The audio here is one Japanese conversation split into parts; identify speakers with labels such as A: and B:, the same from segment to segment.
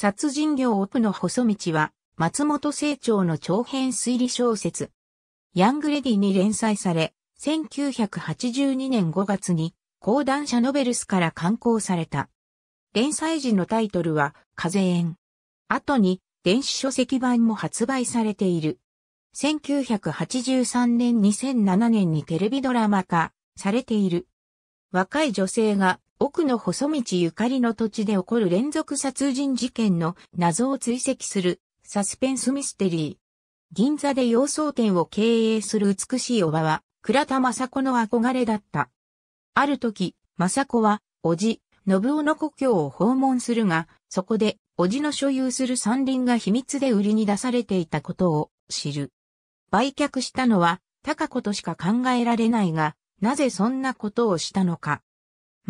A: 殺人業オプの細道は、松本清張の長編推理小説。ヤングレディに連載され、1982年5月に、講談社ノベルスから刊行された。連載時のタイトルは、風縁。後に、電子書籍版も発売されている。1983年2007年にテレビドラマ化されている。若い女性が奥の細道ゆかりの土地で起こる連続殺人事件の謎を追跡するサスペンスミステリー。銀座で洋装店を経営する美しいおばは倉田雅子の憧れだった。ある時、雅子は、おじ、信夫の故郷を訪問するが、そこで、おじの所有する山林が秘密で売りに出されていたことを知る。売却したのは、高子としか考えられないが、なぜそんなことをしたのか。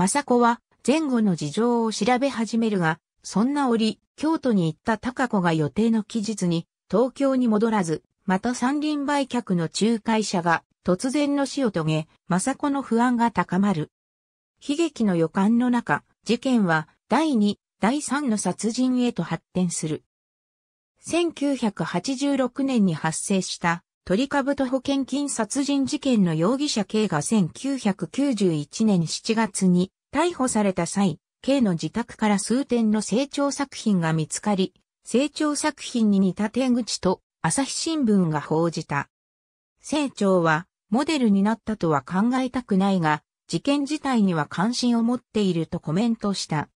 A: 政子は前後の事情を調べ始めるが、そんな折、京都に行った高子が予定の期日に東京に戻らず、また山林売却の仲介者が突然の死を遂げ、政子の不安が高まる。悲劇の予感の中、事件は第2、第3の殺人へと発展する。1986年に発生した鳥株と保険金殺人事件の容疑者刑が1991年7月に逮捕された際、K の自宅から数点の成長作品が見つかり、成長作品に似た手口と朝日新聞が報じた。成長はモデルになったとは考えたくないが、事件自体には関心を持っているとコメントした。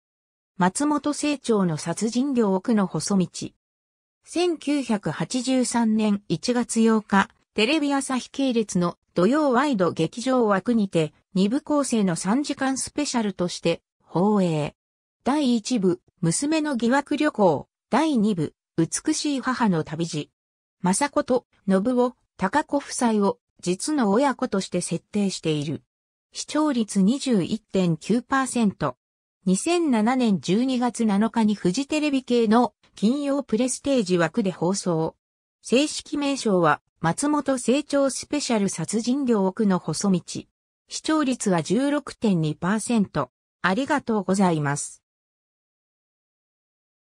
A: 松本成長の殺人量奥の細道。1983年1月8日、テレビ朝日系列の土曜ワイド劇場枠にて、2部構成の3時間スペシャルとして放映。第1部、娘の疑惑旅行。第2部、美しい母の旅路。さ子と信夫、高子夫妻を実の親子として設定している。視聴率21.9%。2007年12月7日にフジテレビ系の金曜プレステージ枠で放送。正式名称は松本成長スペシャル殺人領奥の細道。視聴率は16.2%。ありがとうございます。